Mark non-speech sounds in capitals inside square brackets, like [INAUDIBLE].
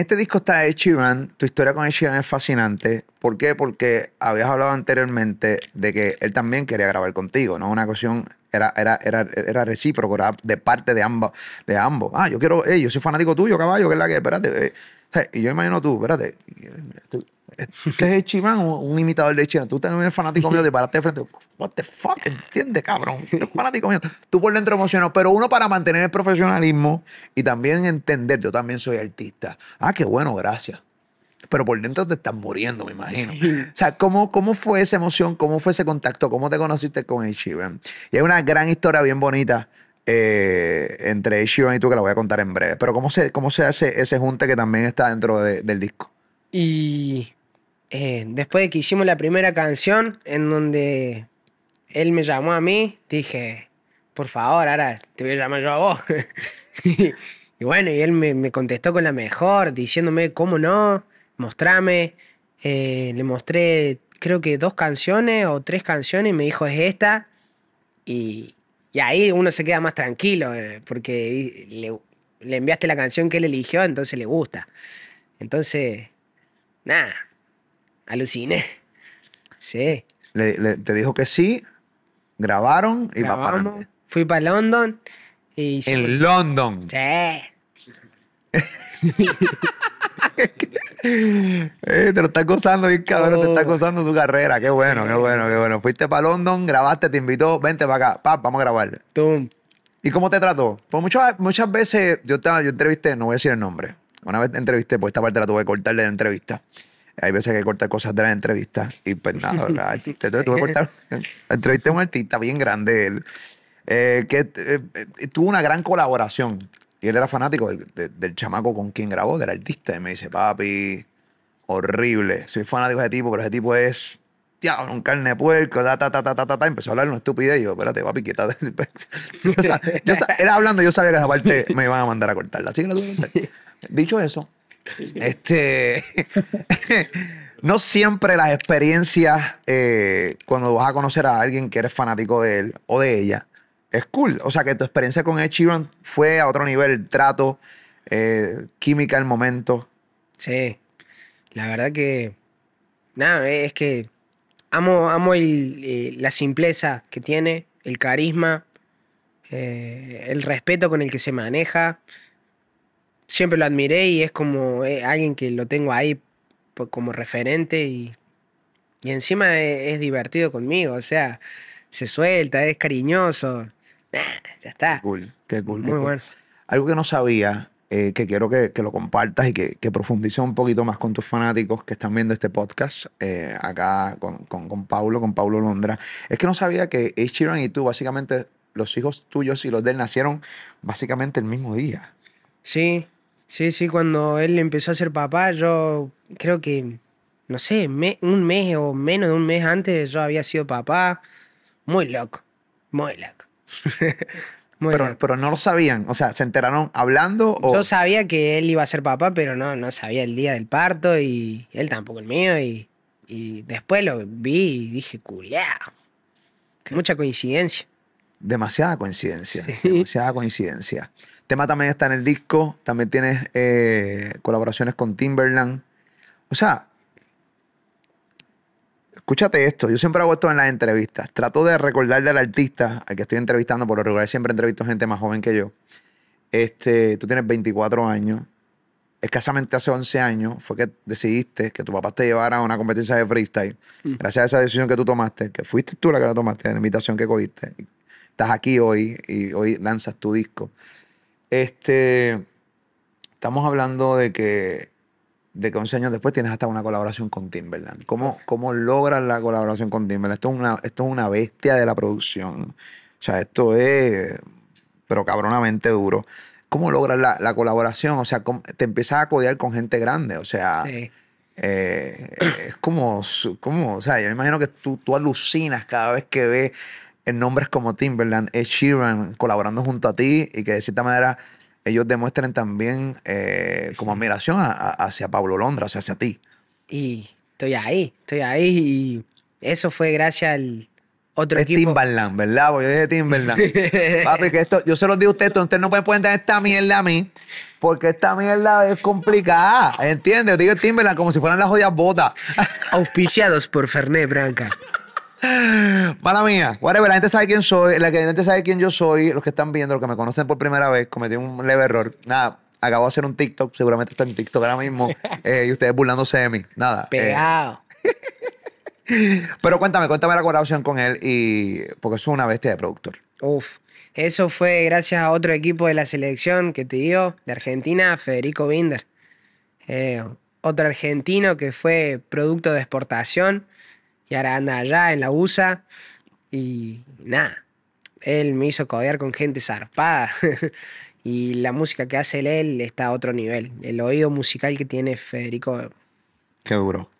este disco está de Sheeran. Tu historia con Ed es fascinante. ¿Por qué? Porque habías hablado anteriormente de que él también quería grabar contigo, ¿no? Una cuestión era, era, era, era recíproco, era de parte de, de ambos. Ah, yo quiero, eh yo soy fanático tuyo, caballo, que es la que, espérate. Eh. Y yo imagino tú, espérate, Tú este es el Chimán, un, imitador de China. Tú también eres fanático mío, te paraste de frente. What the fuck, ¿entiendes, cabrón? Eres fanático mío. Tú por dentro emocionado, pero uno para mantener el profesionalismo y también entender, yo también soy artista. Ah, qué bueno, gracias pero por dentro te estás muriendo, me imagino. O sea, ¿cómo, cómo fue esa emoción? ¿Cómo fue ese contacto? ¿Cómo te conociste con el Y hay una gran historia bien bonita eh, entre Ed y tú que la voy a contar en breve. Pero ¿cómo se, cómo se hace ese junte que también está dentro del disco? Y eh, después de que hicimos la primera canción, en donde él me llamó a mí, dije, por favor, ahora te voy a llamar yo a vos. [LAUGHS] y, bueno, y él me, me contestó con la mejor, diciéndome, ¿cómo no? mostrame. Eh, le mostré creo que dos canciones o tres canciones y me dijo es esta. Y, y ahí uno se queda más tranquilo eh, porque le, enviaste la canción que él eligió, entonces le gusta. Entonces, nada, aluciné. [LAUGHS] Sí. Le, te dijo que sí, grabaron y va Fui para London y... En London. Sí. [LAUGHS] [LAUGHS] Eh, te lo está gozando bien, cabrón. Te está oh. gozando su carrera. Qué bueno, qué bueno, qué bueno. Fuiste para London, grabaste, te invitó. Vente para acá. vamos a grabar. ¿Y cómo te trató? Pues muchas, muchas veces yo, yo entrevisté, no voy a decir el nombre. Una vez entrevisté, pues esta parte la tuve que cortar de la entrevista. Hay veces que cortar cosas de la entrevista. Y pues nada, la [LAUGHS] Entrevisté a un artista bien grande él. Eh, que eh, tuvo una gran colaboración y él era fanático del, chamaco con quien grabó, del artista. Y me dice, papi, horrible. Soy fanático de ese tipo, pero ese tipo es, un carne de puerco, ta, ta, ta, ta, ta, ta. Empezó a hablar una estupidez. Y yo, espérate, papi, quítate. [LAUGHS] yo, era hablando, yo sabía que esa parte me iban a mandar a cortarla. Así que Dicho eso, este, [LAUGHS] no siempre las experiencias, eh, cuando vas a conocer a alguien que eres fanático de él o de ella, es cool. O sea, que tu experiencia con Ed Sheeran fue a otro nivel, el trato, eh, química el momento. Sí, la verdad que, nada, eh, es que amo, amo eh, la simpleza que tiene, el carisma, el respeto con el que se maneja. Siempre lo admiré y es como alguien que lo tengo ahí como referente y, y encima es divertido conmigo, o sea, se suelta, es cariñoso ya está. Cool. Qué cool. Muy bueno. Algo que no sabía, eh, que quiero que, lo compartas y que, que profundices un poquito más con tus fanáticos que están viendo este podcast eh, acá con, con, con Paulo, con Paulo Londra. Es que no sabía que H. y tú, básicamente, los hijos tuyos y los de él nacieron básicamente el mismo día. Sí, sí, sí. Cuando él empezó a ser papá, yo creo que, no sé, un mes o menos de un mes antes yo había sido papá. Muy loco, muy loco. [LAUGHS] pero, no lo sabían, o sea, se enteraron hablando o... Yo sabía que él iba a ser papá, pero no, no sabía el día del parto y él tampoco el mío y, después lo vi y dije, culea. Mucha coincidencia. Demasiada coincidencia, demasiada coincidencia. tema también está en el disco, también tienes eh, colaboraciones con Timberland. O sea, Escúchate esto, yo siempre hago esto en las entrevistas. Trato de recordarle al artista al que estoy entrevistando, por lo regular siempre entrevisto gente más joven que yo. Este, tú tienes 24 años, escasamente hace 11 años fue que decidiste que tu papá te llevara a una competencia de freestyle. Mm. Gracias a esa decisión que tú tomaste, que fuiste tú la que la tomaste, la invitación que cogiste. Estás aquí hoy y hoy lanzas tu disco. Este, estamos hablando de que de que 11 años después tienes hasta una colaboración con Timberland. ¿Cómo, cómo logras la colaboración con Timberland? Esto es, una, esto una bestia de la producción. O sea, esto es, pero cabronamente duro. ¿Cómo logras la, colaboración? O sea, te empiezas a codear con gente grande. O sea, eh, es como, o sea, yo me imagino que tú, tú alucinas cada vez que ves nombres como Timberland, Ed Sheeran colaborando junto a ti y que de cierta manera ellos demuestren también eh, como admiración hacia Pablo Londra, hacia, hacia ti. Y estoy ahí, estoy ahí. Y eso fue gracias al otro es equipo. Timbaland, ¿verdad? Porque yo dije Timberland. [LAUGHS] Papi, que esto, yo se los digo a ustedes, ustedes no pueden dar esta mierda a mí, porque esta mierda es complicada, ¿entiendes? Yo digo Timberland como si fueran las jodidas botas. Auspiciados por Ferné Branca. Mala mía, whatever, la gente sabe quién soy, la gente sabe quién yo soy, los que están viendo, los que me conocen por primera vez, cometí un leve error. Nada, acabo de hacer un TikTok, seguramente está en TikTok ahora mismo, [LAUGHS] eh, y ustedes burlándose de mí. Nada. Eh. Pegado. [LAUGHS] Pero cuéntame, cuéntame la colaboración con él, y porque es una bestia de productor. Uf, eso fue gracias a otro equipo de la selección que te dio de Argentina, Federico Binder. Eh, otro argentino que fue producto de exportación y ahora anda allá en la USA. Y nada, él me hizo codear con gente zarpada. [LAUGHS] y la música que hace él, está a otro nivel. El oído musical que tiene Federico. Qué duro.